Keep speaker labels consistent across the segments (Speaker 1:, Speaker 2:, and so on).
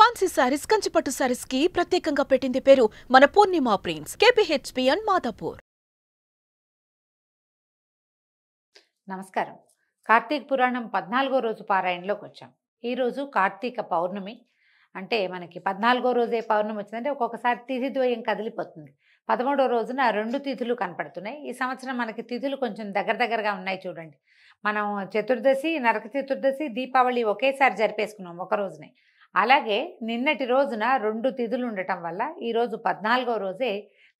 Speaker 1: fancy saris కంచిపట్టు శారీస్ కి ప్రత్యేకంగా పెట్టింది పేరు మన Purnima prince KPHP and Madhapur నమస్కారం కార్తీక పురాణం పద్నాలుగో రోజు పారాయణలోకి వచ్చాం ఈరోజు కార్తీక పౌర్ణమి అంటే మనకి పద్నాలుగో రోజే పౌర్ణమి వచ్చిందంటే ఒక్కొక్కసారి తిథి ద్వయం కదిలిపోతుంది పదమూడో రోజున రెండు తిథులు కనపడుతున్నాయి ఈ సంవత్సరం మనకి తిథులు కొంచెం దగ్గర దగ్గరగా ఉన్నాయి చూడండి మనం చతుర్దశి నరక చతుర్దశి దీపావళి ఒకేసారి జరిపేసుకున్నాం ఒక రోజునే అలాగే నిన్నటి రోజున రెండు తిథులు ఉండటం వల్ల ఈరోజు పద్నాలుగో రోజే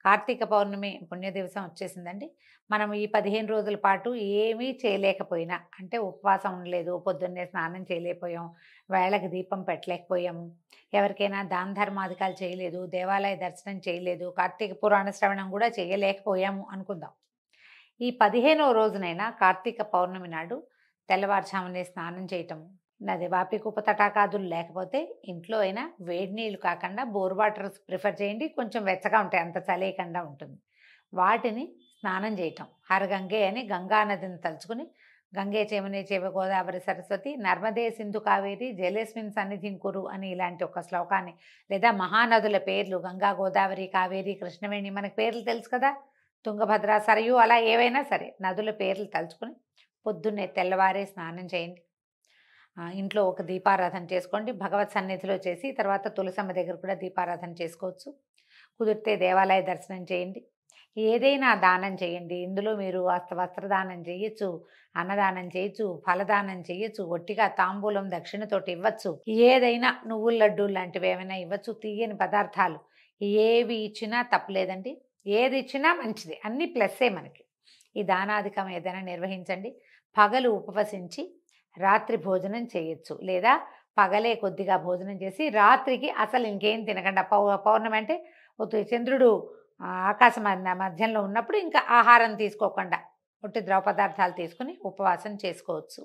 Speaker 1: కార్తీక పౌర్ణమి పుణ్యదివసం వచ్చేసిందండి మనం ఈ పదిహేను రోజుల పాటు ఏమీ చేయలేకపోయినా అంటే ఉపవాసం ఉండలేదు పొద్దున్నే స్నానం చేయలేకపోయాం వేళకి దీపం పెట్టలేకపోయాము ఎవరికైనా దాన ధర్మాధికారులు చేయలేదు దేవాలయ దర్శనం చేయలేదు కార్తీక పురాణ శ్రవణం కూడా చేయలేకపోయాము అనుకుందాం ఈ పదిహేనో రోజునైనా కార్తీక పౌర్ణమి నాడు తెల్లవారుజామునే స్నానం చేయటం నాది వాపికూప తటాకాదులు లేకపోతే ఇంట్లో అయినా వేడి నీళ్ళు కాకుండా బోర్ వాటర్స్ ప్రిఫర్ చేయండి కొంచెం వెచ్చగా ఉంటాయి అంత చలేయకుండా ఉంటుంది వాటిని స్నానం చేయటం హర గంగే అని గంగా నదిని తలుచుకుని గంగే చేమనే చేవ గోదావరి సరస్వతి నర్మదే సింధు కావేరి జలేస్మిన్ సన్నిధిం కురు అని ఇలాంటి ఒక శ్లోకాన్ని లేదా మహానదుల పేర్లు గంగా గోదావరి కావేరి కృష్ణవేణి మనకు పేర్లు తెలుసు కదా తుంగభద్ర సరయు అలా ఏవైనా సరే నదుల పేర్లు తలుచుకుని పొద్దున్నే తెల్లవారే స్నానం చేయండి ఇంట్లో ఒక దీపారాధన చేసుకోండి భగవత్ సన్నిధిలో చేసి తర్వాత తులసమ్మ దగ్గర కూడా దీపారాధన చేసుకోవచ్చు కుదిరితే దేవాలయ దర్శనం చేయండి ఏదైనా దానం చేయండి ఇందులో మీరు వస్త్ర వస్త్రదానం చేయొచ్చు అన్నదానం చేయొచ్చు ఫలదానం చేయొచ్చు ఒట్టిగా తాంబూలం దక్షిణతోటి ఇవ్వచ్చు ఏదైనా నువ్వుల లడ్డు లాంటివి ఏమైనా ఇవ్వచ్చు తీయని పదార్థాలు ఏవి ఇచ్చినా తప్పలేదండి ఏది ఇచ్చినా మంచిది అన్నీ ప్లస్సే మనకి ఈ దానాధికం ఏదైనా నిర్వహించండి పగలు ఉపవసించి రాత్రి భోజనం చేయొచ్చు లేదా పగలే కొద్దిగా భోజనం చేసి రాత్రికి అసలు ఇంకేం తినకుండా పౌ పౌర్ణమి అంటే చంద్రుడు ఆకాశ మధ్యంలో ఉన్నప్పుడు ఇంకా ఆహారం తీసుకోకుండా ఒట్టి ద్రవ పదార్థాలు తీసుకుని ఉపవాసం చేసుకోవచ్చు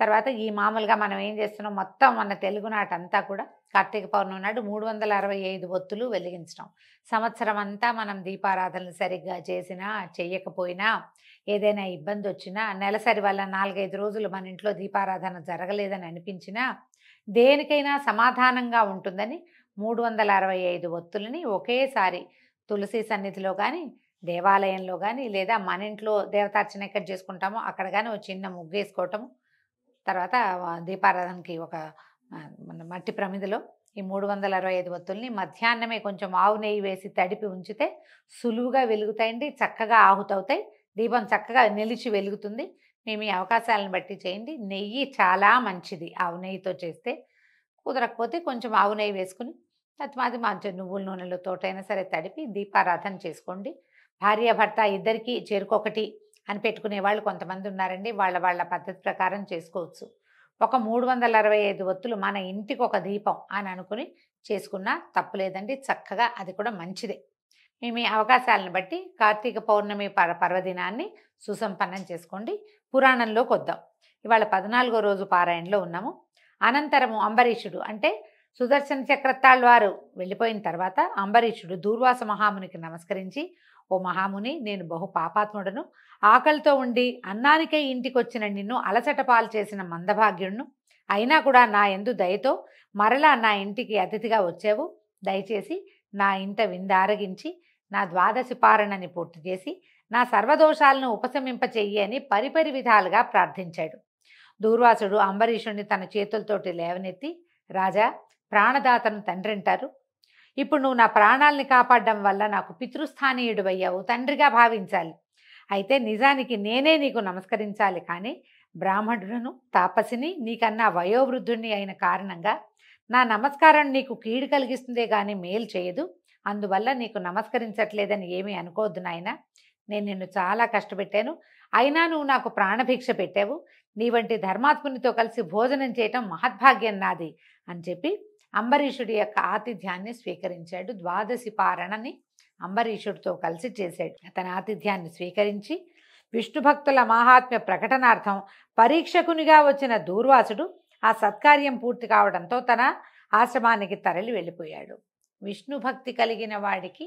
Speaker 1: తర్వాత ఈ మామూలుగా మనం ఏం చేస్తున్నాం మొత్తం మన తెలుగునాటంతా కూడా కార్తీక పౌర్ణమి నాడు మూడు వందల అరవై ఐదు ఒత్తులు వెలిగించడం సంవత్సరం అంతా మనం దీపారాధనలు సరిగ్గా చేసినా చేయకపోయినా ఏదైనా ఇబ్బంది వచ్చినా నెలసరి వల్ల నాలుగైదు రోజులు మన ఇంట్లో దీపారాధన జరగలేదని అనిపించినా దేనికైనా సమాధానంగా ఉంటుందని మూడు వందల అరవై ఐదు ఒత్తులని ఒకేసారి తులసి సన్నిధిలో కానీ దేవాలయంలో కానీ లేదా మన ఇంట్లో దేవతార్చన ఎక్కడ చేసుకుంటామో అక్కడ కానీ ఒక చిన్న ముగ్గు వేసుకోవటము తర్వాత దీపారాధనకి ఒక మన మట్టి ప్రమిదలో ఈ మూడు వందల అరవై ఐదు ఒత్తుల్ని మధ్యాహ్నమే కొంచెం ఆవు నెయ్యి వేసి తడిపి ఉంచితే సులువుగా వెలుగుతాయండి చక్కగా ఆహుతవుతాయి దీపం చక్కగా నిలిచి వెలుగుతుంది మేము ఈ అవకాశాలను బట్టి చేయండి నెయ్యి చాలా మంచిది ఆవు నెయ్యితో చేస్తే కుదరకపోతే కొంచెం ఆవు నెయ్యి వేసుకుని తత్మాది మంచి నువ్వుల నూనెలో తోటైనా సరే తడిపి దీపారాధన చేసుకోండి భార్యాభర్త ఇద్దరికీ చేరుకొకటి అని పెట్టుకునే వాళ్ళు కొంతమంది ఉన్నారండి వాళ్ళ వాళ్ళ పద్ధతి ప్రకారం చేసుకోవచ్చు ఒక మూడు వందల అరవై ఐదు ఒత్తులు మన ఇంటికి ఒక దీపం అని అనుకుని చేసుకున్నా తప్పులేదండి చక్కగా అది కూడా మంచిదే మీ మీ అవకాశాలను బట్టి కార్తీక పౌర్ణమి పర పర్వదినాన్ని సుసంపన్నం చేసుకోండి పురాణంలోకి వద్దాం ఇవాళ పద్నాలుగో రోజు పారాయణలో ఉన్నాము అనంతరము అంబరీషుడు అంటే సుదర్శన చక్రత్తాళ్ళ వారు వెళ్ళిపోయిన తర్వాత అంబరీషుడు దూర్వాస మహామునికి నమస్కరించి ఓ మహాముని నేను బహు పాపాత్ముడను ఆకలితో ఉండి అన్నానికే ఇంటికొచ్చిన నిన్ను అలసటపాలు చేసిన మందభాగ్యుణ్ణు అయినా కూడా నా ఎందు దయతో మరలా నా ఇంటికి అతిథిగా వచ్చావు దయచేసి నా ఇంత విందారగించి నా ద్వాదశి పారణని పూర్తి చేసి నా సర్వదోషాలను ఉపశమింపచేయి అని పరిపరి విధాలుగా ప్రార్థించాడు దూర్వాసుడు అంబరీషుణ్ణి తన చేతులతోటి లేవనెత్తి రాజా ప్రాణదాతను తండ్రింటారు ఇప్పుడు నువ్వు నా ప్రాణాల్ని కాపాడడం వల్ల నాకు పితృస్థానీయుడు అయ్యావు తండ్రిగా భావించాలి అయితే నిజానికి నేనే నీకు నమస్కరించాలి కానీ బ్రాహ్మణుడును తాపసిని నీకన్నా వయోవృద్ధుణ్ణి అయిన కారణంగా నా నమస్కారం నీకు కీడు కలిగిస్తుందే కానీ మేలు చేయదు అందువల్ల నీకు నమస్కరించట్లేదని ఏమీ అనుకోవద్దు నాయన నేను నిన్ను చాలా కష్టపెట్టాను అయినా నువ్వు నాకు ప్రాణభిక్ష పెట్టావు నీ వంటి ధర్మాత్మునితో కలిసి భోజనం చేయటం మహద్భాగ్యం నాది అని చెప్పి అంబరీషుడి యొక్క ఆతిథ్యాన్ని స్వీకరించాడు ద్వాదశి పారణని అంబరీషుడితో కలిసి చేశాడు అతని ఆతిథ్యాన్ని స్వీకరించి విష్ణు భక్తుల మహాత్మ్య ప్రకటనార్థం పరీక్షకునిగా వచ్చిన దూర్వాసుడు ఆ సత్కార్యం పూర్తి కావడంతో తన ఆశ్రమానికి తరలి వెళ్ళిపోయాడు విష్ణు భక్తి కలిగిన వాడికి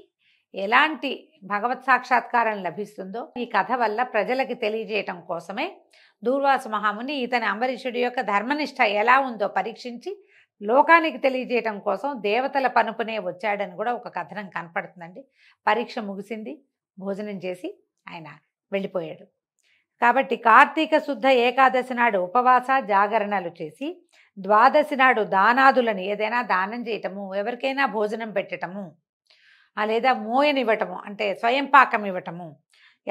Speaker 1: ఎలాంటి భగవత్ సాక్షాత్కారం లభిస్తుందో ఈ కథ వల్ల ప్రజలకి తెలియజేయటం కోసమే దూర్వాసు మహాముని ఇతని అంబరీషుడి యొక్క ధర్మనిష్ట ఎలా ఉందో పరీక్షించి లోకానికి తెలియజేయడం కోసం దేవతల పనుపునే వచ్చాడని కూడా ఒక కథనం కనపడుతుందండి పరీక్ష ముగిసింది భోజనం చేసి ఆయన వెళ్ళిపోయాడు కాబట్టి కార్తీక శుద్ధ ఏకాదశి నాడు ఉపవాస జాగరణలు చేసి ద్వాదశి నాడు దానాదులను ఏదైనా దానం చేయటము ఎవరికైనా భోజనం పెట్టటము లేదా మోయనివ్వటము అంటే స్వయం పాకం ఇవ్వటము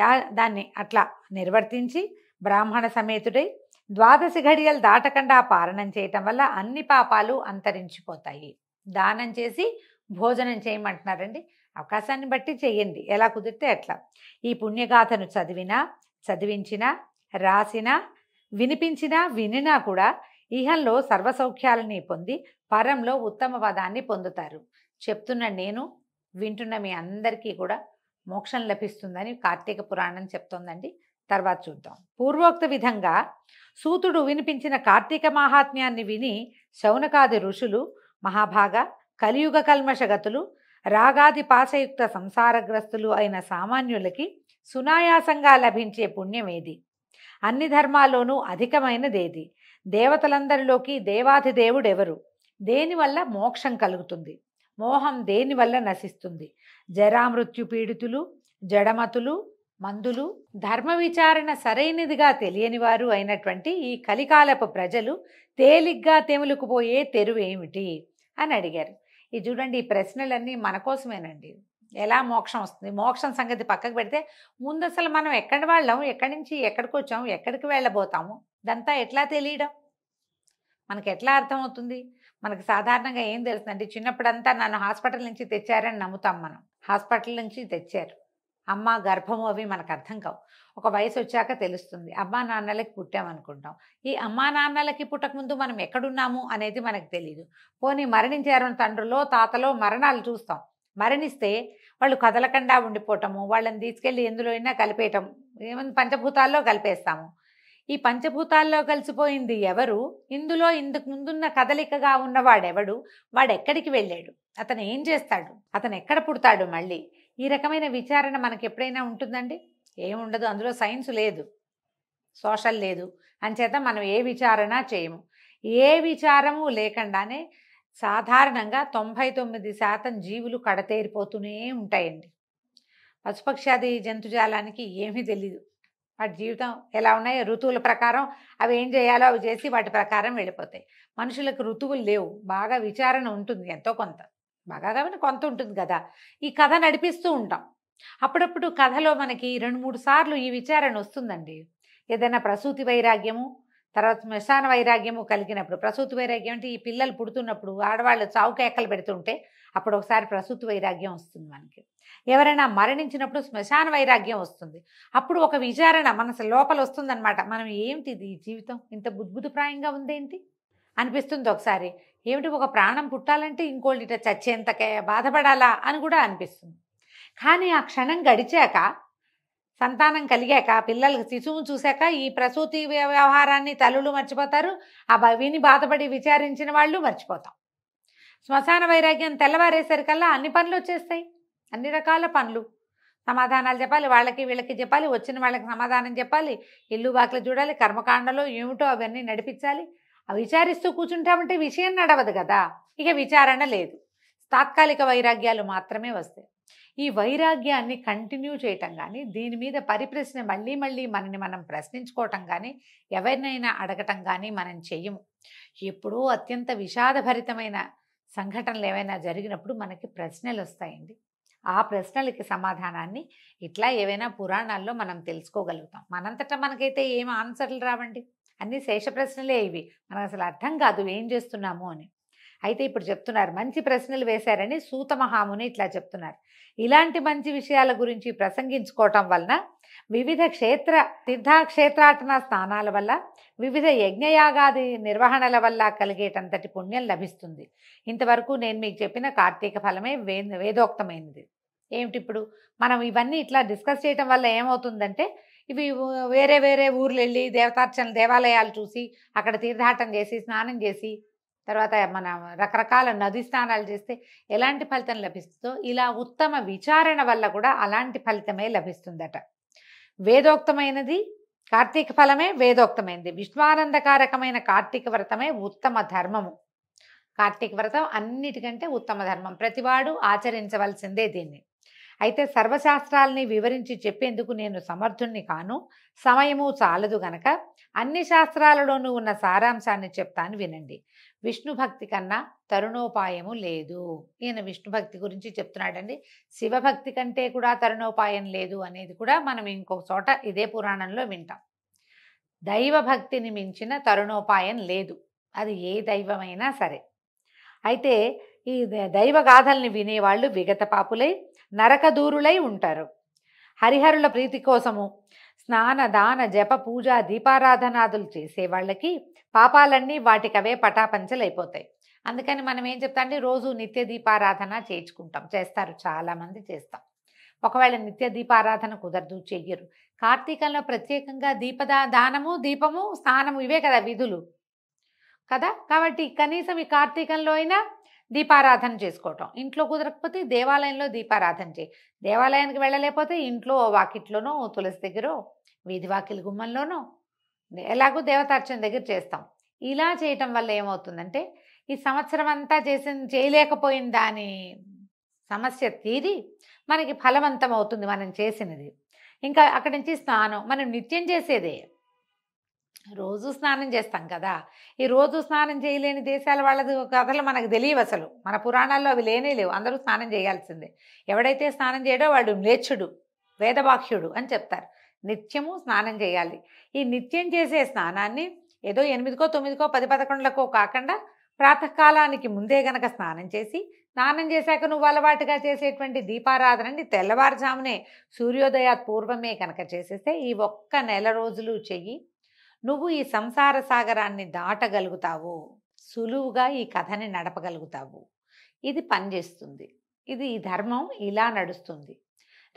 Speaker 1: యా దాన్ని అట్లా నిర్వర్తించి బ్రాహ్మణ సమేతుడై ద్వాదశి ఘడియలు దాటకుండా పారణం చేయటం వల్ల అన్ని పాపాలు అంతరించిపోతాయి దానం చేసి భోజనం చేయమంటున్నారండి అవకాశాన్ని బట్టి చేయండి ఎలా కుదిరితే అట్లా ఈ పుణ్యగాథను చదివినా చదివించినా రాసినా వినిపించినా వినినా కూడా ఇహంలో సర్వసౌఖ్యాలని పొంది పరంలో ఉత్తమ పదాన్ని పొందుతారు చెప్తున్న నేను వింటున్న మీ అందరికీ కూడా మోక్షం లభిస్తుందని కార్తీక పురాణం చెప్తోందండి తర్వాత చూద్దాం పూర్వోక్త విధంగా సూతుడు వినిపించిన కార్తీక మహాత్మ్యాన్ని విని శౌనకాది ఋషులు మహాభాగ కలియుగ కల్మషగతులు రాగాది పాశయుక్త సంసారగ్రస్తులు అయిన సామాన్యులకి సునాయాసంగా లభించే పుణ్యమేది అన్ని ధర్మాల్లోనూ అధికమైనదేది దేవతలందరిలోకి దేవాధిదేవుడెవరు దేనివల్ల మోక్షం కలుగుతుంది మోహం దేనివల్ల నశిస్తుంది జరామృత్యు పీడితులు జడమతులు మందులు ధర్మ విచారణ సరైనదిగా తెలియని వారు అయినటువంటి ఈ కలికాలపు ప్రజలు తేలిగ్గా తెములుకుపోయే తెరువు ఏమిటి అని అడిగారు ఇది చూడండి ఈ ప్రశ్నలన్నీ మన కోసమేనండి ఎలా మోక్షం వస్తుంది మోక్షం సంగతి పక్కకు పెడితే ముందు అసలు మనం ఎక్కడి వాళ్ళం ఎక్కడి నుంచి ఎక్కడికి వచ్చాం ఎక్కడికి వెళ్ళబోతాము ఇదంతా ఎట్లా తెలియడం మనకి ఎట్లా అర్థమవుతుంది మనకు సాధారణంగా ఏం తెలుస్తుందంటే చిన్నప్పుడంతా నన్ను హాస్పిటల్ నుంచి తెచ్చారని నమ్ముతాం మనం హాస్పిటల్ నుంచి తెచ్చారు అమ్మ గర్భము అవి మనకు అర్థం కావు ఒక వయసు వచ్చాక తెలుస్తుంది అమ్మా నాన్నలకి పుట్టామనుకుంటాం ఈ అమ్మా నాన్నలకి పుట్టకముందు మనం ఎక్కడున్నాము అనేది మనకు తెలియదు పోనీ మరణించారు తండ్రులో తాతలో మరణాలు చూస్తాం మరణిస్తే వాళ్ళు కదలకుండా ఉండిపోవటము వాళ్ళని తీసుకెళ్ళి ఎందులో అయినా కలిపేయటం ఏమైనా పంచభూతాల్లో కలిపేస్తాము ఈ పంచభూతాల్లో కలిసిపోయింది ఎవరు ఇందులో ఇందుకు ముందున్న కదలికగా ఉన్నవాడెవడు వాడెక్కడికి వెళ్ళాడు అతను ఏం చేస్తాడు అతను ఎక్కడ పుడతాడు మళ్ళీ ఈ రకమైన విచారణ మనకు ఎప్పుడైనా ఉంటుందండి ఏముండదు అందులో సైన్స్ లేదు సోషల్ లేదు అంచేత మనం ఏ విచారణ చేయము ఏ విచారము లేకుండానే సాధారణంగా తొంభై తొమ్మిది శాతం జీవులు కడతేరిపోతూనే ఉంటాయండి పశుపక్షాది జంతుజాలానికి ఏమీ తెలీదు వాటి జీవితం ఎలా ఉన్నాయో ఋతువుల ప్రకారం అవి ఏం చేయాలో అవి చేసి వాటి ప్రకారం వెళ్ళిపోతాయి మనుషులకు ఋతువులు లేవు బాగా విచారణ ఉంటుంది ఎంతో కొంత బాగా కాబట్టి కొంత ఉంటుంది కదా ఈ కథ నడిపిస్తూ ఉంటాం అప్పుడప్పుడు కథలో మనకి రెండు మూడు సార్లు ఈ విచారణ వస్తుందండి ఏదైనా ప్రసూతి వైరాగ్యము తర్వాత శ్మశాన వైరాగ్యము కలిగినప్పుడు ప్రసూతి వైరాగ్యం అంటే ఈ పిల్లలు పుడుతున్నప్పుడు ఆడవాళ్ళు చావుకు పెడుతుంటే అప్పుడు ఒకసారి ప్రసూతి వైరాగ్యం వస్తుంది మనకి ఎవరైనా మరణించినప్పుడు శ్మశాన వైరాగ్యం వస్తుంది అప్పుడు ఒక విచారణ మనసు లోపల వస్తుందన్నమాట మనం ఏంటిది ఈ జీవితం ఇంత బుద్భుతప్రాయంగా ఉందేంటి అనిపిస్తుంది ఒకసారి ఏమిటి ఒక ప్రాణం పుట్టాలంటే ఇంకోటి ఇట చచ్చేంతకే బాధపడాలా అని కూడా అనిపిస్తుంది కానీ ఆ క్షణం గడిచాక సంతానం కలిగాక పిల్లలకు శిశువు చూశాక ఈ ప్రసూతి వ్యవహారాన్ని తల్లులు మర్చిపోతారు ఆ విని బాధపడి విచారించిన వాళ్ళు మర్చిపోతాం శ్మశాన వైరాగ్యం తెల్లవారేసరికల్లా అన్ని పనులు వచ్చేస్తాయి అన్ని రకాల పనులు సమాధానాలు చెప్పాలి వాళ్ళకి వీళ్ళకి చెప్పాలి వచ్చిన వాళ్ళకి సమాధానం చెప్పాలి ఇల్లు బాకలు చూడాలి కర్మకాండలో ఏమిటో అవన్నీ నడిపించాలి విచారిస్తూ కూర్చుంటామంటే విషయం నడవదు కదా ఇక విచారణ లేదు తాత్కాలిక వైరాగ్యాలు మాత్రమే వస్తాయి ఈ వైరాగ్యాన్ని కంటిన్యూ చేయటం కానీ దీని మీద పరిప్రశ్న మళ్ళీ మళ్ళీ మనని మనం ప్రశ్నించుకోవటం కానీ ఎవరినైనా అడగటం కానీ మనం చెయ్యము ఎప్పుడూ అత్యంత విషాదభరితమైన సంఘటనలు ఏవైనా జరిగినప్పుడు మనకి ప్రశ్నలు వస్తాయండి ఆ ప్రశ్నలకి సమాధానాన్ని ఇట్లా ఏవైనా పురాణాల్లో మనం తెలుసుకోగలుగుతాం మనంతటా మనకైతే ఏం ఆన్సర్లు రావండి అన్ని శేష ప్రశ్నలే ఇవి మనం అసలు అర్థం కాదు ఏం చేస్తున్నాము అని అయితే ఇప్పుడు చెప్తున్నారు మంచి ప్రశ్నలు వేశారని సూత మహాముని ఇట్లా చెప్తున్నారు ఇలాంటి మంచి విషయాల గురించి ప్రసంగించుకోవటం వలన వివిధ క్షేత్ర తీర్థక్షేత్రాటన స్థానాల వల్ల వివిధ యజ్ఞయాగాది నిర్వహణల వల్ల కలిగేటంతటి పుణ్యం లభిస్తుంది ఇంతవరకు నేను మీకు చెప్పిన కార్తీక ఫలమే వేదోక్తమైనది ఏమిటి ఇప్పుడు మనం ఇవన్నీ ఇట్లా డిస్కస్ చేయటం వల్ల ఏమవుతుందంటే ఇవి వేరే వేరే ఊర్లు వెళ్ళి దేవతార్చన దేవాలయాలు చూసి అక్కడ తీర్థాటం చేసి స్నానం చేసి తర్వాత మన రకరకాల నది స్నానాలు చేస్తే ఎలాంటి ఫలితం లభిస్తుందో ఇలా ఉత్తమ విచారణ వల్ల కూడా అలాంటి ఫలితమే లభిస్తుందట వేదోక్తమైనది కార్తీక ఫలమే వేదోక్తమైనది విశ్వానందకారకమైన కార్తీక వ్రతమే ఉత్తమ ధర్మము కార్తీక వ్రతం అన్నిటికంటే ఉత్తమ ధర్మం ప్రతివాడు ఆచరించవలసిందే దీన్ని అయితే సర్వశాస్త్రాల్ని వివరించి చెప్పేందుకు నేను సమర్థుణ్ణి కాను సమయము చాలదు గనక అన్ని శాస్త్రాలలోనూ ఉన్న సారాంశాన్ని చెప్తాను వినండి విష్ణు భక్తి కన్నా తరుణోపాయము లేదు ఈయన విష్ణు భక్తి గురించి చెప్తున్నాడండి శివభక్తి కంటే కూడా తరుణోపాయం లేదు అనేది కూడా మనం ఇంకొక చోట ఇదే పురాణంలో వింటాం దైవభక్తిని మించిన తరుణోపాయం లేదు అది ఏ దైవమైనా సరే అయితే ఈ దైవగాథల్ని వినేవాళ్ళు విగత నరక నరకదూరులై ఉంటారు హరిహరుల ప్రీతి కోసము స్నాన దాన జప పూజ దీపారాధనాదులు చేసేవాళ్ళకి పాపాలన్నీ వాటికవే పటాపంచలైపోతాయి అందుకని మనం ఏం చెప్తామండి రోజు నిత్య దీపారాధన చేయించుకుంటాం చేస్తారు చాలామంది చేస్తాం ఒకవేళ నిత్య దీపారాధన కుదరదు చెయ్యరు కార్తీకంలో ప్రత్యేకంగా దీపదా దానము దీపము స్నానము ఇవే కదా విధులు కదా కాబట్టి కనీసం ఈ కార్తీకంలో అయినా దీపారాధన చేసుకోవటం ఇంట్లో కుదరకపోతే దేవాలయంలో దీపారాధన చేయి దేవాలయానికి వెళ్ళలేకపోతే ఇంట్లో వాకిట్లోనో తులసి దగ్గర వీధి వాకిలి గుమ్మంలోనో ఎలాగో దేవతార్చన దగ్గర చేస్తాం ఇలా చేయటం వల్ల ఏమవుతుందంటే ఈ సంవత్సరం అంతా చేసి చేయలేకపోయిన దాని సమస్య తీరి మనకి ఫలవంతం అవుతుంది మనం చేసినది ఇంకా అక్కడి నుంచి స్నానం మనం నిత్యం చేసేదే రోజు స్నానం చేస్తాం కదా ఈ రోజు స్నానం చేయలేని దేశాల వాళ్ళది కథలు మనకు తెలియవు అసలు మన పురాణాల్లో అవి లేనే లేవు అందరూ స్నానం చేయాల్సిందే ఎవడైతే స్నానం చేయడో వాడు మ్లేచ్చుడు వేదవాక్యుడు అని చెప్తారు నిత్యము స్నానం చేయాలి ఈ నిత్యం చేసే స్నానాన్ని ఏదో ఎనిమిదికో తొమ్మిదికో పది పదకొండులకో కాకుండా ప్రాతకాలానికి ముందే గనక స్నానం చేసి స్నానం చేశాక నువ్వు అలవాటుగా చేసేటువంటి దీపారాధనని తెల్లవారుజామునే సూర్యోదయ పూర్వమే కనుక చేసేస్తే ఈ ఒక్క నెల రోజులు చెయ్యి నువ్వు ఈ సంసార సాగరాన్ని దాటగలుగుతావు సులువుగా ఈ కథని నడపగలుగుతావు ఇది పనిచేస్తుంది ఇది ఈ ధర్మం ఇలా నడుస్తుంది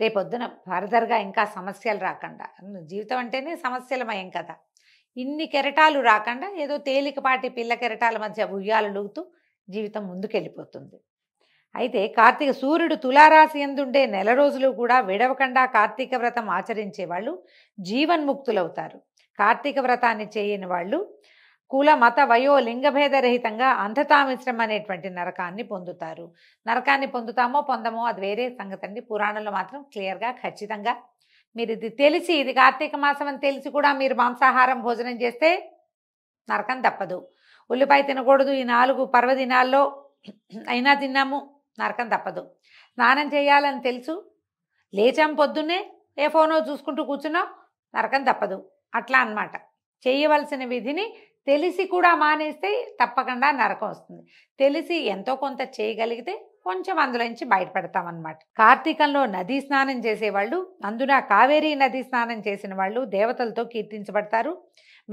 Speaker 1: రేపొద్దున ఫర్దర్గా ఇంకా సమస్యలు రాకుండా జీవితం అంటేనే సమస్యలమయం కదా ఇన్ని కెరటాలు రాకుండా ఏదో తేలికపాటి పిల్ల కెరటాల మధ్య ఉయ్యాలు లూగుతూ జీవితం ముందుకెళ్ళిపోతుంది అయితే కార్తీక సూర్యుడు తులారాశి ఎందుండే నెల రోజులు కూడా విడవకుండా కార్తీక వ్రతం ఆచరించే వాళ్ళు జీవన్ముక్తులవుతారు కార్తీక వ్రతాన్ని చేయని వాళ్ళు కుల మత వయో లింగభేదరహితంగా అంధతామిశ్రమం అనేటువంటి నరకాన్ని పొందుతారు నరకాన్ని పొందుతామో పొందమో అది వేరే సంగతి అండి పురాణంలో మాత్రం క్లియర్గా ఖచ్చితంగా మీరు ఇది తెలిసి ఇది కార్తీక మాసం అని తెలిసి కూడా మీరు మాంసాహారం భోజనం చేస్తే నరకం తప్పదు ఉల్లిపాయ తినకూడదు ఈ నాలుగు పర్వదినాల్లో అయినా తిన్నాము నరకం తప్పదు స్నానం చేయాలని తెలుసు లేచాం పొద్దున్నే ఏ ఫోనో చూసుకుంటూ కూర్చున్నాం నరకం తప్పదు అట్లా అనమాట చేయవలసిన విధిని తెలిసి కూడా మానేస్తే తప్పకుండా నరకం వస్తుంది తెలిసి ఎంతో కొంత చేయగలిగితే కొంచెం అందులోంచి బయటపెడతామన్నమాట కార్తీకంలో నదీ స్నానం చేసేవాళ్ళు అందున కావేరీ నదీ స్నానం చేసిన వాళ్ళు దేవతలతో కీర్తించబడతారు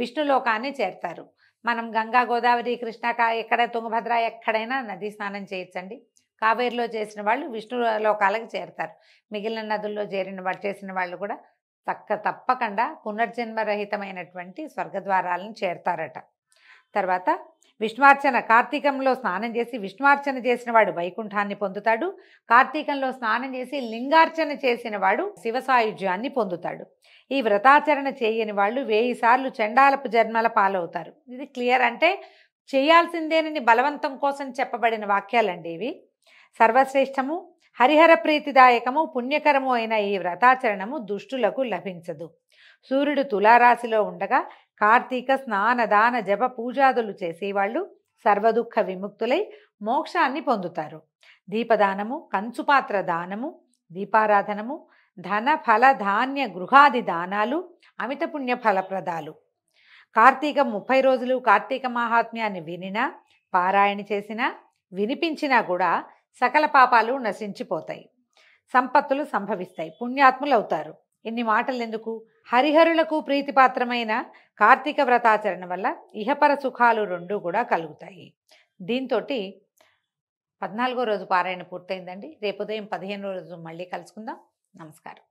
Speaker 1: విష్ణులోకాన్ని చేరతారు మనం గంగా గోదావరి కృష్ణ ఎక్కడ తుంగభద్ర ఎక్కడైనా నదీ స్నానం చేయొచ్చండి కావేరిలో చేసిన వాళ్ళు విష్ణు లోకాలకు చేరతారు మిగిలిన నదుల్లో చేరిన వాళ్ళు చేసిన వాళ్ళు కూడా తక్క తప్పకుండా పునర్జన్మరహితమైనటువంటి స్వర్గద్వారాలను చేరతారట తర్వాత విష్ణువార్చన కార్తీకంలో స్నానం చేసి విష్ణువార్చన చేసిన వాడు వైకుంఠాన్ని పొందుతాడు కార్తీకంలో స్నానం చేసి లింగార్చన చేసిన వాడు శివసాయుజ్యాన్ని పొందుతాడు ఈ వ్రతాచరణ చేయని వాళ్ళు వేయి సార్లు చండాలపు జన్మల పాలవుతారు ఇది క్లియర్ అంటే చేయాల్సిందేనని బలవంతం కోసం చెప్పబడిన వాక్యాలండి ఇవి సర్వశ్రేష్టము హరిహర ప్రీతిదాయకము పుణ్యకరము అయిన ఈ వ్రతాచరణము దుష్టులకు లభించదు సూర్యుడు తులారాశిలో ఉండగా కార్తీక స్నాన దాన జప పూజాదులు చేసేవాళ్ళు సర్వదుఃఖ విముక్తులై మోక్షాన్ని పొందుతారు దీపదానము కంచుపాత్ర దానము దీపారాధనము ధన ఫల ధాన్య గృహాది దానాలు అమిత పుణ్య ఫలప్రదాలు కార్తీక ముప్పై రోజులు కార్తీక మహాత్మ్యాన్ని వినినా పారాయణ చేసినా వినిపించినా కూడా సకల పాపాలు నశించిపోతాయి సంపత్తులు సంభవిస్తాయి పుణ్యాత్ములవుతారు ఇన్ని మాటలు ఎందుకు హరిహరులకు ప్రీతిపాత్రమైన కార్తీక వ్రతాచరణ వల్ల ఇహపర సుఖాలు రెండూ కూడా కలుగుతాయి దీంతో పద్నాలుగో రోజు పారాయణ పూర్తయిందండి రేపు ఉదయం పదిహేనో రోజు మళ్ళీ కలుసుకుందాం నమస్కారం